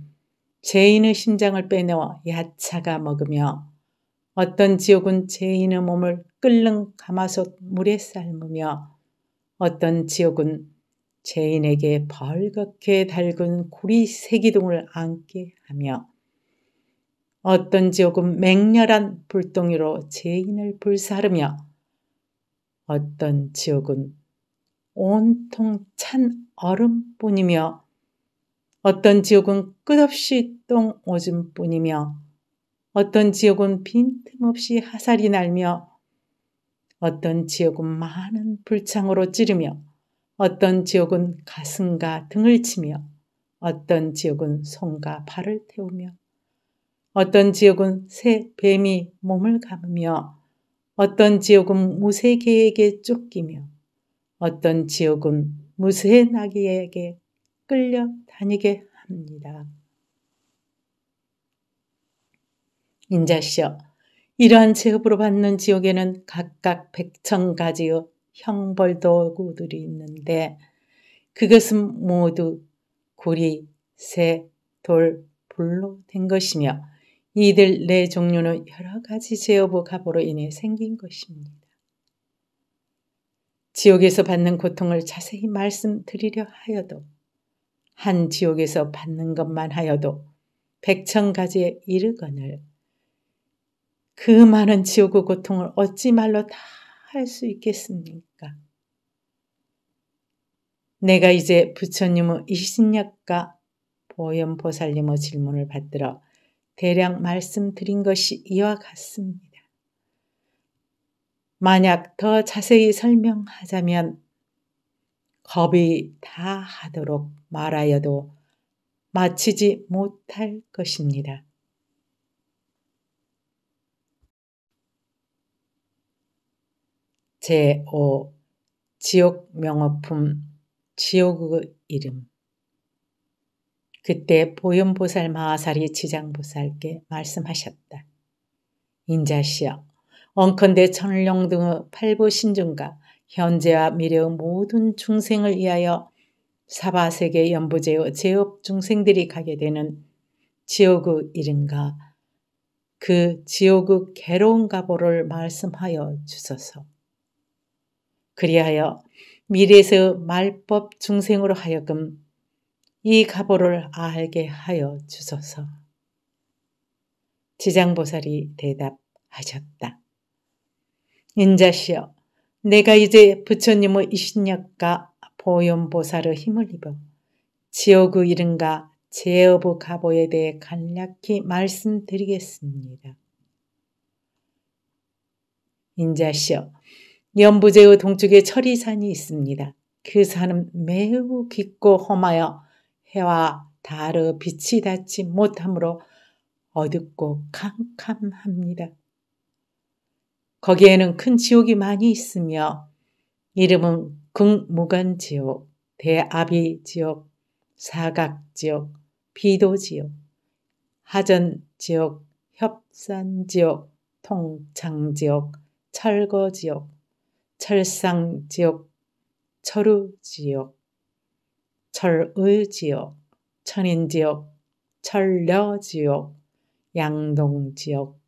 죄인의 심장을 빼내어 야차가 먹으며 어떤 지옥은 죄인의 몸을 끓는 가마솥 물에 삶으며 어떤 지옥은 죄인에게 벌겋게 달군 구리 새기둥을 안게 하며 어떤 지옥은 맹렬한 불덩이로 죄인을 불사르며 어떤 지옥은 온통 찬 얼음뿐이며 어떤 지역은 끝없이 똥 오줌뿐이며 어떤 지역은 빈틈없이 하살이 날며 어떤 지역은 많은 불창으로 찌르며 어떤 지역은 가슴과 등을 치며 어떤 지역은 손과 발을 태우며 어떤 지역은 새 뱀이 몸을 감으며 어떤 지역은 무쇠개에게 쫓기며 어떤 지옥은 무쇠 나귀에게 끌려 다니게 합니다. 인자시여, 이러한 제업으로 받는 지옥에는 각각 백천 가지의 형벌도구들이 있는데 그것은 모두 구리 새, 돌, 불로 된 것이며 이들 네 종류는 여러 가지 제업의 갑으로 인해 생긴 것입니다. 지옥에서 받는 고통을 자세히 말씀드리려 하여도 한 지옥에서 받는 것만 하여도 백천 가지에 이르거늘 그 많은 지옥의 고통을 어찌 말로 다 할 수 있겠습니까? 내가 이제 부처님의 이신약과 보현보살님의 질문을 받들어 대략 말씀드린 것이 이와 같습니다. 만약 더 자세히 설명하자면 겁이 다 하도록 말하여도 마치지 못할 것입니다. 제5 지옥 명어품 지옥의 이름 그때 보현보살 마하사리 지장보살께 말씀하셨다. 인자시여 원컨대 천을 등의 팔보신중과 현재와 미래의 모든 중생을 위하여 사바세계 연부제의 제업 중생들이 가게 되는 지옥의 일인가 그 지옥의 괴로운 가보를 말씀하여 주소서. 그리하여 미래에서 말법 중생으로 하여금 이 가보를 알게 하여 주소서. 지장보살이 대답하셨다. 인자시여 내가 이제 부처님의 이신력과 보현보살의 힘을 입어 지옥의 이름과 제업의 가보에 대해 간략히 말씀드리겠습니다. 인자시여 연부제의 동쪽에 철이산이 있습니다. 그 산은 매우 깊고 험하여 해와 달의 빛이 닿지 못하므로 어둡고 캄캄합니다. 거기에는 큰 지옥이 많이 있으며 이름은 극무간지옥, 대아비지옥, 사각지옥, 비도지옥, 하전지옥, 협산지옥, 통창지옥, 철거지옥, 철상지옥, 철우지옥, 철의지옥, 천인지옥, 철려지옥, 양동지옥,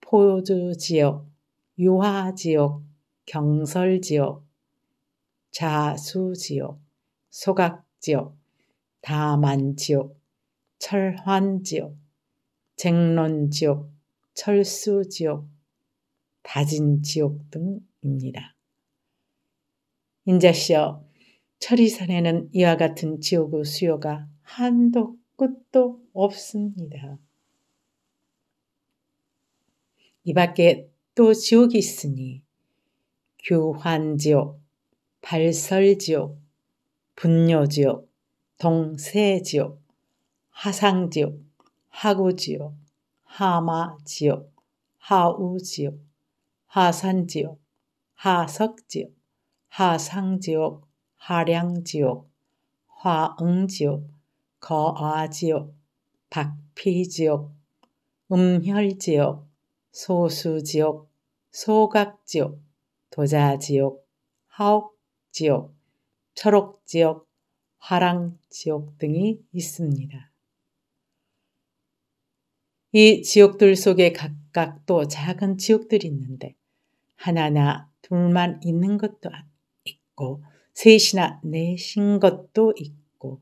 포주지옥, 유화지옥, 경설지옥, 자수지옥, 소각지옥, 다만지옥, 철환지옥, 쟁론지옥, 철수지옥, 다진지옥 등입니다. 인자시여, 철이산에는 이와 같은 지옥의 수요가 한도 끝도 없습니다. 이 밖에 또 지옥이 있으니 교환지옥, 발설지옥, 분뇨지옥, 동세지옥, 하상지옥, 하구지옥, 하마지옥, 하우지옥, 하산지옥, 하석지옥, 하상지옥, 하량지옥, 화응지옥, 거아지옥, 박피지옥, 음혈지옥, 소수지옥, 소각지옥, 도자지옥, 하옥지옥, 철옥지옥, 화랑지옥 등이 있습니다. 이 지옥들 속에 각각 또 작은 지옥들이 있는데 하나나 둘만 있는 것도 있고 셋이나 넷인 것도 있고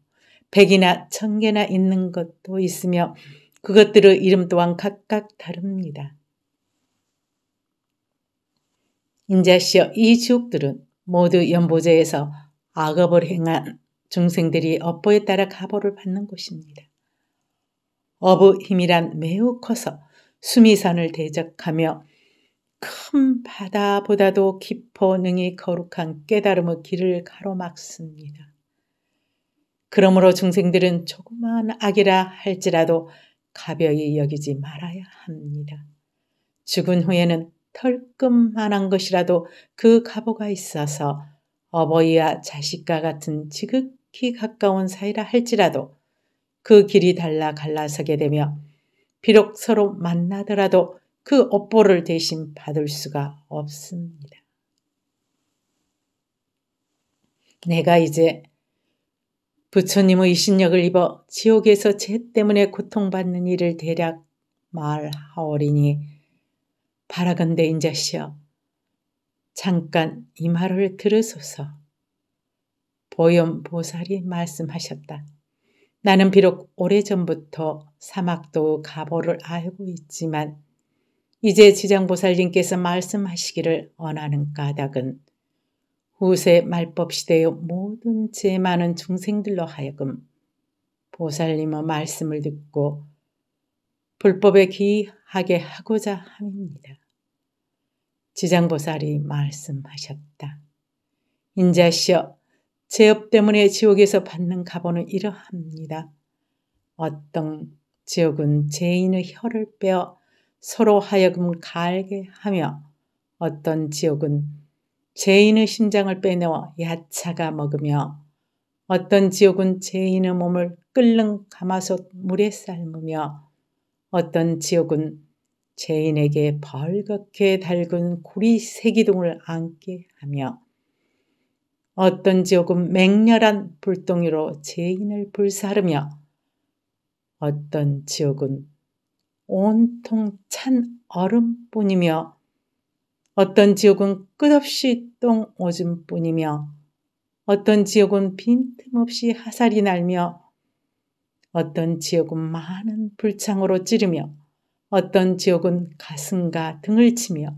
백이나 천 개나 있는 것도 있으며 그것들의 이름 또한 각각 다릅니다. 인자시여 이 지옥들은 모두 연보제에서 악업을 행한 중생들이 업보에 따라 가보를 받는 곳입니다. 업의 힘이란 매우 커서 수미산을 대적하며 큰 바다보다도 깊어 능히 거룩한 깨달음의 길을 가로막습니다. 그러므로 중생들은 조그만 악이라 할지라도 가벼이 여기지 말아야 합니다. 죽은 후에는 털끔만한 것이라도 그 가보가 있어서 어버이와 자식과 같은 지극히 가까운 사이라 할지라도 그 길이 달라 갈라서게 되며 비록 서로 만나더라도 그 업보를 대신 받을 수가 없습니다. 내가 이제 부처님의 신력을 입어 지옥에서 죄 때문에 고통받는 일을 대략 말하오리니 바라건대 인자시여 잠깐 이 말을 들으소서. 보염 보살이 말씀하셨다. 나는 비록 오래전부터 사막도 가보를 알고 있지만 이제 지장보살님께서 말씀하시기를 원하는 까닭은 후세 말법 시대의 모든 제 많은 중생들로 하여금 보살님의 말씀을 듣고 불법에 귀하게 하고자 함입니다. 지장보살이 말씀하셨다. 인자시여, 죄업 때문에 지옥에서 받는 가보는 이러합니다. 어떤 지옥은 죄인의 혀를 빼어 서로 하여금 갈게 하며 어떤 지옥은 죄인의 심장을 빼내어 야차가 먹으며 어떤 지옥은 죄인의 몸을 끓는 가마솥 물에 삶으며 어떤 지옥은 죄인에게 벌겋게 달군 고리 세기둥을 안게 하며 어떤 지옥은 맹렬한 불덩이로 죄인을 불사르며 어떤 지옥은 온통 찬 얼음뿐이며 어떤 지옥은 끝없이 똥 오줌뿐이며 어떤 지옥은 빈틈없이 하살이 날며 어떤 지옥은 많은 불창으로 찌르며 어떤 지옥은 가슴과 등을 치며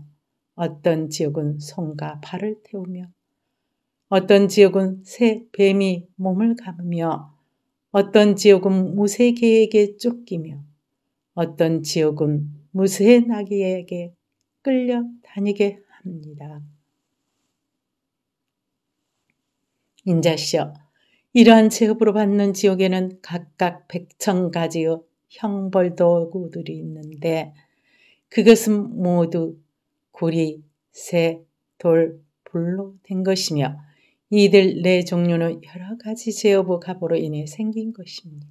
어떤 지옥은 손과 발을 태우며 어떤 지옥은 새 뱀이 몸을 감으며 어떤 지옥은 무쇠개에게 쫓기며 어떤 지옥은 무쇠 나귀에게 끌려 다니게 합니다. 인자시여 이러한 제업으로 받는 지옥에는 각각 백천 가지의 형벌 도구들이 있는데 그것은 모두 구리 새, 돌, 불로 된 것이며 이들 네 종류는 여러 가지 제어부 갑으로 인해 생긴 것입니다.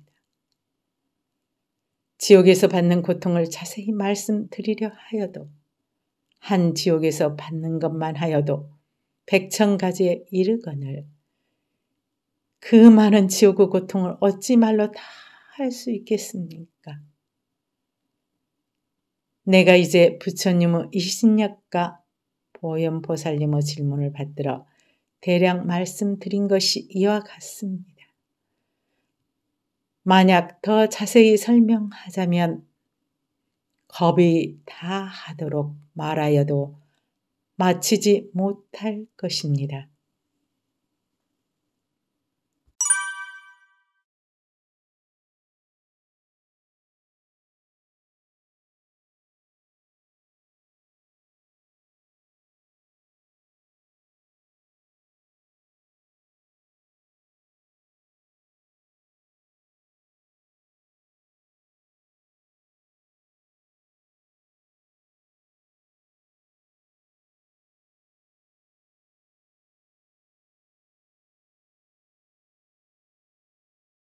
지옥에서 받는 고통을 자세히 말씀드리려 하여도 한 지옥에서 받는 것만 하여도 백천 가지에 이르거늘 그 많은 지옥의 고통을 어찌 말로 다 할수 있겠습니까? 내가 이제 부처님의 이신약과 보현보살님의 질문을 받들어 대략 말씀드린 것이 이와 같습니다. 만약 더 자세히 설명하자면 겁이 다 하도록 말하여도 마치지 못할 것입니다.